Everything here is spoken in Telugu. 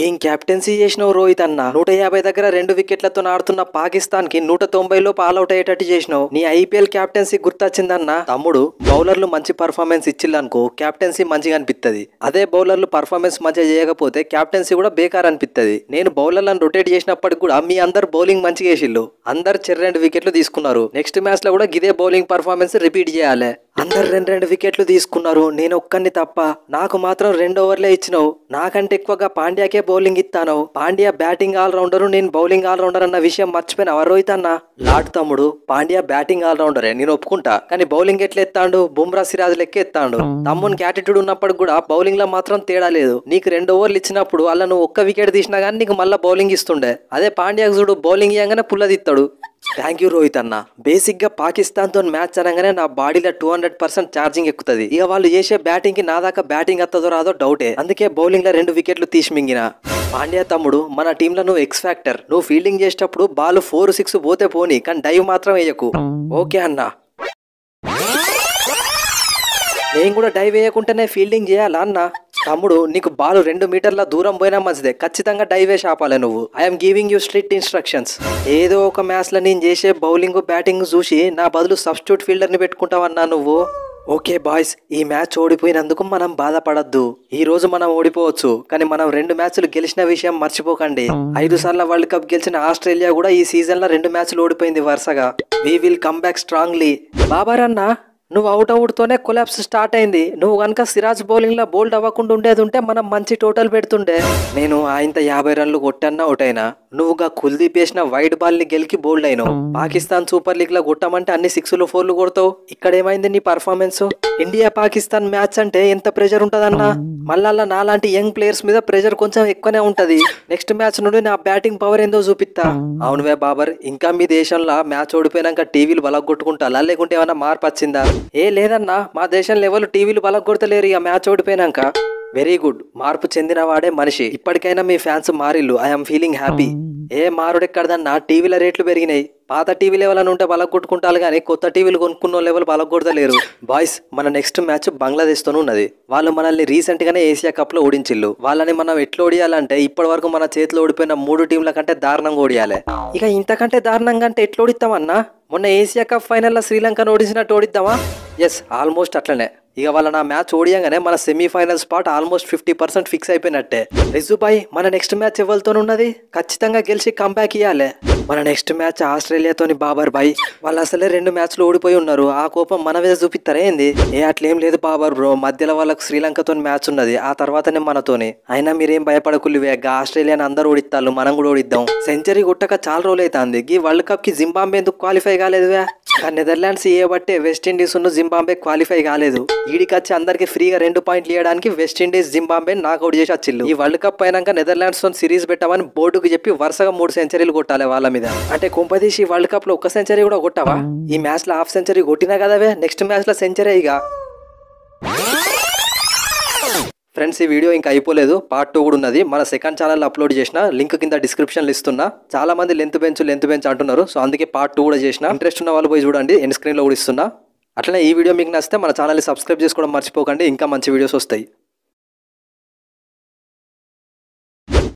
ఏం క్యాప్టెన్సీ చేసినావు రోహిత్ అన్న నూట యాభై దగ్గర రెండు వికెట్లతో ఆడుతున్న పాకిస్తాన్ కి నూట తొంభైలో పాల్అవుట్ అయ్యేటట్టు చేసినావు నీ ఐపీఎల్ క్యాప్టెన్సీ గుర్తొచ్చిందన్న తమ్ముడు బౌలర్లు మంచి పర్ఫార్మెన్స్ ఇచ్చిల్లనుకో కెప్టెన్సీ మంచిగా అనిపిస్తుంది అదే బౌలర్లు పర్ఫార్మెన్స్ మంచిగా చేయకపోతే కెప్టెన్సీ కూడా బేకార్ అనిపిస్తుంది నేను బౌలర్లను రొటేట్ చేసినప్పటికి కూడా మీ అందరు బౌలింగ్ మంచిగా వేసిల్లు అందరు చెర్రెండు వికెట్లు తీసుకున్నారు నెక్స్ట్ మ్యాచ్ లో కూడా ఇదే బౌలింగ్ పర్ఫార్మెన్స్ రిపీట్ చేయాలి అందరు రెండు రెండు వికెట్లు తీసుకున్నారు నేను ఒక్కరిని తప్ప నాకు మాత్రం రెండు ఓవర్లే ఇచ్చినావు నాకంటే ఎక్కువగా పాండ్యాకే బౌలింగ్ ఇస్తాను పాండ్యా బ్యాటింగ్ ఆల్రౌండర్ నేను బౌలింగ్ ఆల్రౌండర్ అన్న విషయం మర్చిపోయినావా రోహిత్ అన్న లాడ్ తమ్ముడు పాండ్యా బ్యాటింగ్ ఆల్రౌండరే నేను ఒప్పుకుంటా కానీ బౌలింగ్ ఎట్లా ఎత్తాడు బుమ్రా సిరాజ్ లెక్క ఎత్తాడు తమ్మునికి యాటిట్యూడ్ ఉన్నప్పుడు కూడా బౌలింగ్ లో మాత్రం తేడా లేదు నీకు రెండు ఓవర్లు ఇచ్చినప్పుడు అలా నువ్వు ఒక్క వికెట్ తీసినా కానీ నీకు మళ్ళీ బౌలింగ్ ఇస్తుండే అదే పాండ్యాకు చూడు బౌలింగ్ ఇవ్వగానే పుల్లదిస్తాడు థ్యాంక్ యూ రోహిత్ అన్న బేసిక్గా తో మ్యాచ్ అనగానే నా బాడీలో టూ హండ్రెడ్ పర్సెంట్ ఛార్జింగ్ ఎక్కుతుంది ఇక వాళ్ళు చేసే కి నా దాకా బ్యాటింగ్ అత్తదో రాదో డౌటే అందుకే బౌలింగ్లో రెండు వికెట్లు తీసి మింగిన పాండ్యా తమ్ముడు మన టీంలో నువ్వు ఎక్స్ ఫ్యాక్టర్ నువ్వు ఫీల్డింగ్ చేసేటప్పుడు బాల్ ఫోర్ సిక్స్ పోతే పోని కానీ డైవ్ మాత్రం వేయకు ఓకే అన్నా నేను కూడా డైవ్ వేయకుండానే ఫీల్డింగ్ చేయాలా అన్న తమ్ముడు నీకు బాలు రెండు మీటర్ల దూరం పోయినా మంచిదే ఖచ్చితంగా డైవే ఆపాలి నువ్వు I'm giving you strict instructions ఏదో ఒక మ్యాచ్లో నేను చేసే బౌలింగ్ బ్యాటింగ్ చూసి నా బదులు సబ్స్టిట్యూట్ ఫీల్డర్ని పెట్టుకుంటావన్నా నువ్వు ఓకే బాయ్స్ ఈ మ్యాచ్ ఓడిపోయినందుకు మనం బాధపడద్దు ఈ రోజు మనం ఓడిపోవచ్చు కానీ మనం రెండు మ్యాచ్లు గెలిచిన విషయం మర్చిపోకండి ఐదు సార్ల వరల్డ్ కప్ గెలిచిన ఆస్ట్రేలియా కూడా ఈ సీజన్ లో రెండు మ్యాచ్లు ఓడిపోయింది వరుసగా we will come back strongly అన్నా నువ్వు అవుట్ అవుట్తోనే కొలాప్స్ స్టార్ట్ అయింది నువ్వు కనుక సిరాజ్ బౌలింగ్లో బోల్డ్ అవ్వకుండా ఉండేది ఉంటే మనం మంచి టోటల్ పెడుతుండే నేను ఆయంత యాభై రన్లు కొట్టన్నా అయినా నువ్వుగా కుల్దీప్ వేసిన వైడ్ బాల్ ని గెలికి బోల్డ్ అయినావు పాకిస్తాన్ సూపర్ లీగ్ లో కొట్టమంటే అన్ని సిక్స్లు ఫోర్లు కొడతావు ఇక్కడ ఏమైంది నీ పర్ఫార్మెన్స్ ఇండియా పాకిస్తాన్ మ్యాచ్ అంటే ఎంత ప్రెషర్ ఉంటదన్నా మళ్ళా నాలాంటి యంగ్ ప్లేయర్స్ మీద ప్రెషర్ కొంచెం ఎక్కువనే ఉంటది నెక్స్ట్ మ్యాచ్ నుండి నా బ్యాటింగ్ పవర్ ఏందో చూపిస్తా అవునువే బాబర్ ఇంకా మీ దేశంలో మ్యాచ్ ఓడిపోయినాక టీవీలు బలగ కొట్టుకుంటా లేకుంటే ఏమైనా మార్పు వచ్చిందా ఏ లేదన్నా మా దేశంలో ఎవరు టీవీలు బలగొడతలేరు ఇక మ్యాచ్ ఓడిపోయినాక వెరీ గుడ్ మార్పు చెందిన వాడే మనిషి ఇప్పటికైనా మీ ఫ్యాన్స్ మారిల్లు ఐఎమ్ ఫీలింగ్ హ్యాపీ ఏ మారుడెక్కడదన్నా టీవీల రేట్లు పెరిగినాయి పాత లెవెల్ అని ఉంటే బలగొట్టుకుంటారు కానీ కొత్త టీవీలు కొనుక్కున్న లెవెల్ బలగొడతలేరు బాయ్స్ మన నెక్స్ట్ మ్యాచ్ బంగ్లాదేశ్తోనూ ఉన్నది వాళ్ళు మనల్ని రీసెంట్గానే ఏషియా కప్లో ఓడించిల్లు వాళ్ళని మనం ఎట్లా ఓడియాలంటే ఇప్పటి వరకు మన చేతిలో ఓడిపోయిన మూడు టీంల కంటే దారుణంగా ఓడియాలి ఇక ఇంతకంటే దారుణంగా అంటే ఎట్లా ఓడిస్తామన్నా మొన్న ఏషియా కప్ ఫైనల్లో శ్రీలంకను ఓడించినట్టు ఓడిద్దామా ఎస్ ఆల్మోస్ట్ అట్లనే ఇక వాళ్ళ నా మ్యాచ్ ఓడియంగానే మన semifinal spot almost fifty percent fix అయిపోయినట్టే రిజుబాయ్ మన నెక్స్ట్ మ్యాచ్ ఎవరితో ఉన్నది ఖచ్చితంగా గెలిచి కంబ్యాక్ ఇవ్వాలి మన నెక్స్ట్ మ్యాచ్ ఆస్ట్రేలియాతోని బాబర్ బాయ్ వాళ్ళు అసలే రెండు మ్యాచ్లు ఓడిపోయి ఉన్నారు ఆ కోపం మన మీద చూపిస్తారా ఏంది ఏ అట్లేం లేదు బాబర్ బ్రో మధ్యలో వాళ్ళకు శ్రీలంకతో మ్యాచ్ ఉన్నది ఆ తర్వాతనే మనతోని అయినా మీరేం భయపడకుల్లివే ఆస్ట్రేలియాని అందరూ ఓడిస్తారు మనం కూడా ఓడిద్దాం సెంచరీ కొట్టక చాలా రోజులు అవుతుంది ఈ వరల్డ్ కప్ కి జింబాబే ఎందుకు క్వాలిఫై కాలేదువే నెదర్లాండ్స్ బట్టే వెస్టిండీస్ ఉన్న జింబాబే క్వాలిఫై కాలేదు ఈడికి వచ్చి అందరికి ఫ్రీగా రెండు పాయింట్లు ఇవ్వడానికి వెస్టిండీస్ జింబాబే నాకౌట్ చేసి వచ్చిల్లు ఈ వరల్డ్ కప్ అయినాక నెదర్లాండ్స్ తో సిరీస్ పెట్టామని బోర్డుకు చెప్పి వరుసగా మూడు సెంచరీలు కొట్టాలి వాళ్ళ మీద అంటే కుంపదీసి వరల్డ్ కప్ లో ఒక సెంచరీ కూడా కొట్టావా ఈ మ్యాచ్ లో హాఫ్ సెంచరీ కొట్టినా కదావే నెక్స్ట్ మ్యాచ్ లో సెంచరీ ఇక ఫ్రెండ్స్ ఈ వీడియో ఇంకా అయిపోలేదు పార్ట్ టూ కూడా ఉన్నది మన సెకండ్ ఛానల్ అప్లోడ్ చేసిన లింక్ కింద డిస్క్రిప్షన్లు ఇస్తున్నా చాలా మంది లెంత్ బెంచ్ లెంత్ బెంచ్ అంటున్నారు సో అందుకే పార్ట్ టూ కూడా చేసిన ఇంట్రెస్ట్ ఉన్న వాళ్ళు పోయి చూడండి ఎన్ స్క్రీన్లో కూడా ఇస్తున్నా అట్లనే ఈ వీడియో మీకు నచ్చితే మన ఛానల్ని సబ్స్క్రైబ్ చేసుకోవడం మర్చిపోకండి ఇంకా మంచి వీడియోస్ వస్తాయి